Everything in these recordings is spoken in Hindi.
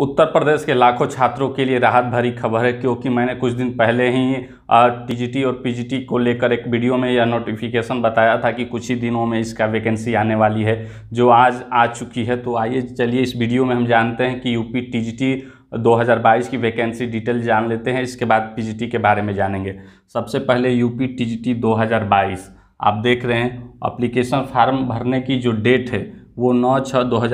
उत्तर प्रदेश के लाखों छात्रों के लिए राहत भरी खबर है क्योंकि मैंने कुछ दिन पहले ही टीजीटी और पीजीटी को लेकर एक वीडियो में यह नोटिफिकेशन बताया था कि कुछ ही दिनों में इसका वैकेंसी आने वाली है जो आज आ चुकी है तो आइए चलिए इस वीडियो में हम जानते हैं कि यूपी टीजीटी 2022 की वैकेंसी डिटेल जान लेते हैं इसके बाद पी के बारे में जानेंगे सबसे पहले यूपी टीजीटी 2022 आप देख रहे हैं अप्लीकेशन फार्म भरने की जो डेट है वो नौ छः दो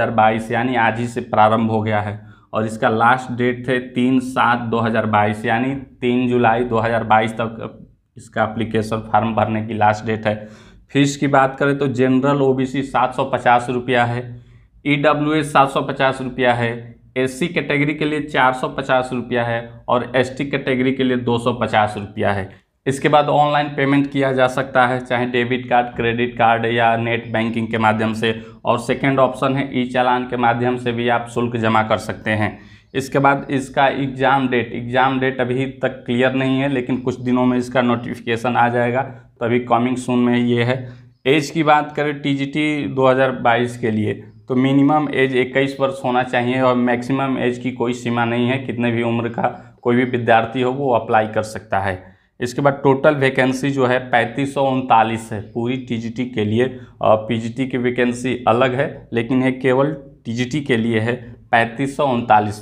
यानी आज ही से प्रारंभ हो गया है और इसका लास्ट डेट थे तीन सात दो हज़ार बाईस यानी तीन जुलाई दो हज़ार बाईस तक इसका अप्लीकेशन फार्म भरने की लास्ट डेट है फीस की बात करें तो जनरल ओबीसी सात सौ पचास रुपया है ई डब्ल्यू एस सात सौ पचास रुपया है एस सी कैटेगरी के लिए चार सौ पचास रुपया है और एस टी कैटेगरी के लिए दो सौ पचास रुपया है इसके बाद ऑनलाइन पेमेंट किया जा सकता है चाहे डेबिट कार्ड क्रेडिट कार्ड या नेट बैंकिंग के माध्यम से और सेकेंड ऑप्शन है ई चालान के माध्यम से भी आप शुल्क जमा कर सकते हैं इसके बाद इसका एग्ज़ाम डेट एग्ज़ाम डेट अभी तक क्लियर नहीं है लेकिन कुछ दिनों में इसका नोटिफिकेशन आ जाएगा तो अभी कमिंग सून में ये है एज की बात करें टीजीटी 2022 के लिए तो मिनिमम एज 21 वर्ष होना चाहिए और मैक्सिमम एज की कोई सीमा नहीं है कितने भी उम्र का कोई भी विद्यार्थी हो वो अप्लाई कर सकता है इसके बाद टोटल वैकेंसी जो है पैंतीस सौ उनतालीस है पूरी टीजीटी के लिए और पीजीटी की वैकेंसी अलग है लेकिन ये केवल टीजीटी के लिए है पैंतीस सौ उनतालीस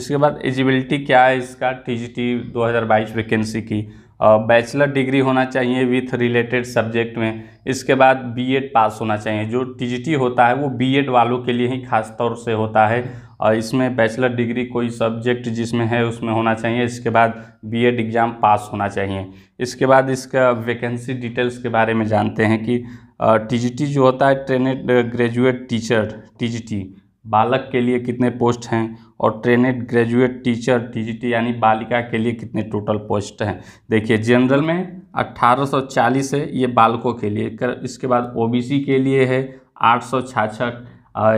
इसके बाद एलिजिबिलिटी क्या है इसका टीजीटी 2022 वैकेंसी की बैचलर डिग्री होना चाहिए विथ रिलेटेड सब्जेक्ट में इसके बाद बीएड पास होना चाहिए जो टीजीटी होता है वो बीएड वालों के लिए ही खास तौर से होता है और इसमें बैचलर डिग्री कोई सब्जेक्ट जिसमें है उसमें होना चाहिए इसके बाद बीएड एग्ज़ाम पास होना चाहिए इसके बाद इसका वैकेंसी डिटेल्स के बारे में जानते हैं कि टी जो होता है ट्रेनेड ग्रेजुएट टीचर टी बालक के लिए कितने पोस्ट हैं और ट्रेनेड ग्रेजुएट टीचर टीजीटी यानी बालिका के लिए कितने टोटल पोस्ट हैं देखिए जनरल में 1840 है ये बालकों के लिए कर, इसके बाद ओबीसी के लिए है आठ सौ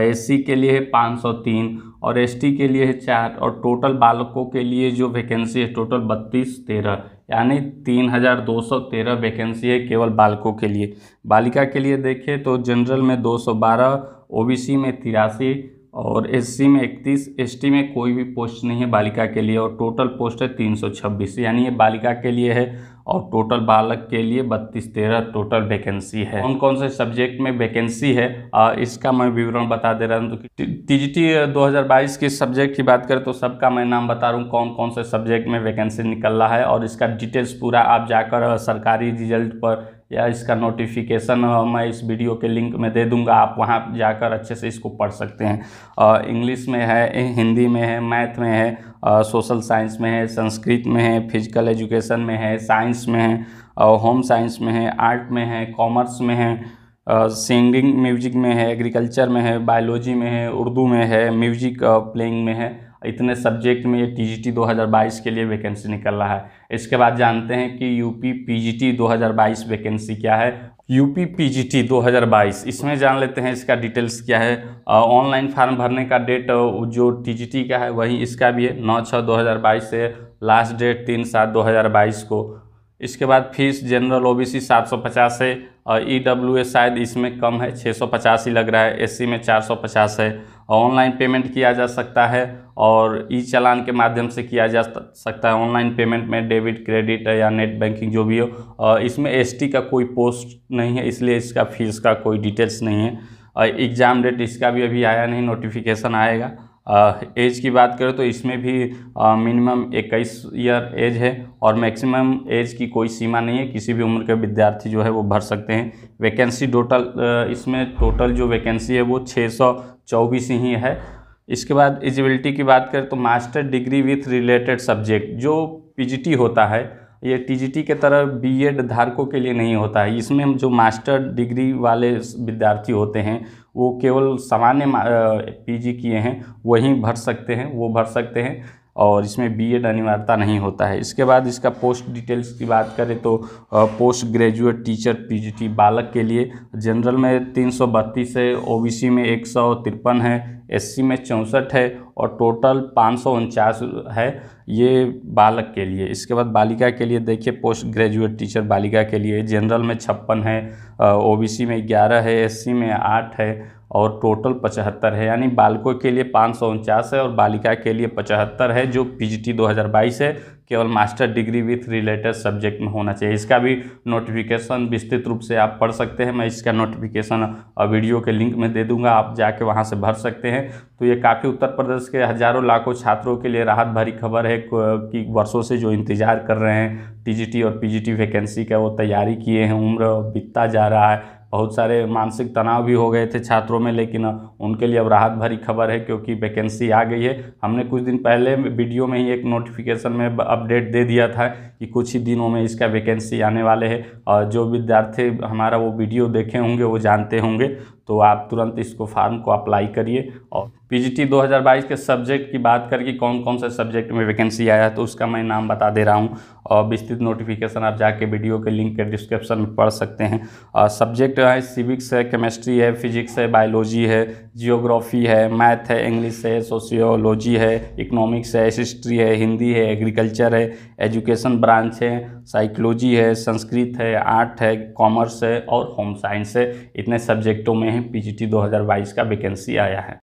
एससी के लिए है 503 और एसटी के लिए है चार और टोटल बालकों के लिए जो वैकेंसी है टोटल बत्तीस तेरह यानी तीन हज़ार दो सौ तेरह वैकेंसी है केवल बालकों के लिए बालिका के लिए देखें तो जनरल में दो सौ बारह ओबीसी में तिरासी और एससी में 31 एसटी में कोई भी पोस्ट नहीं है बालिका के लिए और टोटल पोस्ट है 326 यानी ये बालिका के लिए है और टोटल बालक के लिए बत्तीस तेरह टोटल वैकेंसी है कौन कौन से सब्जेक्ट में वैकेंसी है आ, इसका मैं विवरण बता दे रहा हूँ तो टीजीटी 2022 के सब्जेक्ट की बात करें तो सबका मैं नाम बता रहा हूँ कौन कौन से सब्जेक्ट में वैकेंसी निकल रहा है और इसका डिटेल्स पूरा आप जाकर सरकारी रिजल्ट पर या इसका नोटिफिकेशन मैं इस वीडियो के लिंक में दे दूंगा आप वहाँ जाकर अच्छे से इसको पढ़ सकते हैं इंग्लिश में है हिंदी में है मैथ में है सोशल साइंस में है संस्कृत में है फिजिकल एजुकेशन में है साइंस में है होम साइंस में है आर्ट में है कॉमर्स में है सिंगिंग म्यूजिक में है एग्रीकल्चर में है बायोलॉजी में है उर्दू में है म्यूजिक प्लेइंग में है इतने सब्जेक्ट में ये टीजीटी 2022 के लिए वैकेंसी निकल रहा है इसके बाद जानते हैं कि यूपी पीजीटी 2022 वैकेंसी क्या है यूपी पीजीटी 2022 इसमें जान लेते हैं इसका डिटेल्स क्या है ऑनलाइन फार्म भरने का डेट जो टी का है वही इसका भी है नौ छः दो से लास्ट डेट तीन सात दो को इसके बाद फीस जनरल ओबीसी 750 है और ई e शायद इसमें कम है 650 ही लग रहा है एससी में 450 है ऑनलाइन पेमेंट किया जा सकता है और ई चालान के माध्यम से किया जा सकता है ऑनलाइन पेमेंट में डेबिट क्रेडिट या नेट बैंकिंग जो भी हो इसमें एसटी का कोई पोस्ट नहीं है इसलिए इसका फीस का कोई डिटेल्स नहीं है एग्ज़ाम डेट इसका भी अभी आया नहीं नोटिफिकेशन आएगा एज की बात करें तो इसमें भी मिनिमम इक्कीस ईयर एज है और मैक्सिमम एज की कोई सीमा नहीं है किसी भी उम्र के विद्यार्थी जो है वो भर सकते हैं वैकेंसी टोटल इसमें टोटल जो वैकेंसी है वो छः सौ चौबीस ही है इसके बाद एजिबिलिटी की बात करें तो master degree with related subject जो पी होता है ये टी के तरह एड धारकों के लिए नहीं होता है इसमें जो मास्टर डिग्री वाले विद्यार्थी होते हैं वो केवल सामान्य पीजी किए हैं वहीं भर सकते हैं वो भर सकते हैं और इसमें बीएड अनिवार्यता नहीं होता है इसके बाद इसका पोस्ट डिटेल्स की बात करें तो पोस्ट ग्रेजुएट टीचर पीजीटी बालक के लिए जनरल में तीन सौ बत्तीस है ओ में एक सौ तिरपन है एससी में चौंसठ है और टोटल पाँच सौ उनचास है ये बालक के लिए इसके बाद बालिका के लिए देखिए पोस्ट ग्रेजुएट टीचर बालिका के लिए जनरल में छप्पन है ओ में ग्यारह है एस में आठ है और टोटल पचहत्तर है यानी बालकों के लिए पाँच सौ उनचास है और बालिका के लिए पचहत्तर है जो पीजीटी 2022 है केवल master degree with related subject में होना चाहिए इसका भी नोटिफिकेशन विस्तृत रूप से आप पढ़ सकते हैं मैं इसका नोटिफिकेशन वीडियो के लिंक में दे दूंगा आप जाके वहाँ से भर सकते हैं तो ये काफ़ी उत्तर प्रदेश के हज़ारों लाखों छात्रों के लिए राहत भरी खबर है कि वर्षों से जो इंतज़ार कर रहे हैं टी और टी वैकेंसी का वो तैयारी किए हैं उम्र बीतता जा रहा है बहुत सारे मानसिक तनाव भी हो गए थे छात्रों में लेकिन उनके लिए अब राहत भरी खबर है क्योंकि वैकेंसी आ गई है हमने कुछ दिन पहले वीडियो में ही एक नोटिफिकेशन में अपडेट दे दिया था कि कुछ ही दिनों में इसका वैकेंसी आने वाले है और जो विद्यार्थी हमारा वो वीडियो देखे होंगे वो जानते होंगे तो आप तुरंत इसको फार्म को अप्लाई करिए और पीजीटी 2022 के सब्जेक्ट की बात करके कौन कौन से सब्जेक्ट में वैकेंसी आया तो उसका मैं नाम बता दे रहा हूँ और विस्तृत नोटिफिकेशन आप जाके वीडियो के लिंक के डिस्क्रिप्शन में पढ़ सकते हैं और सब्जेक्ट है सिविक्स है केमिस्ट्री है फिजिक्स है बायोलॉजी है जियोग्राफी है मैथ है इंग्लिश है सोशियोलॉजी है इकोनॉमिक्स है हिस्ट्री है हिंदी है एग्रीकल्चर है एजुकेशन ब्रांच है साइकोलॉजी है संस्कृत है आर्ट है कॉमर्स है और होम साइंस है इतने सब्जेक्टों में ही पी जी का वैकेंसी आया है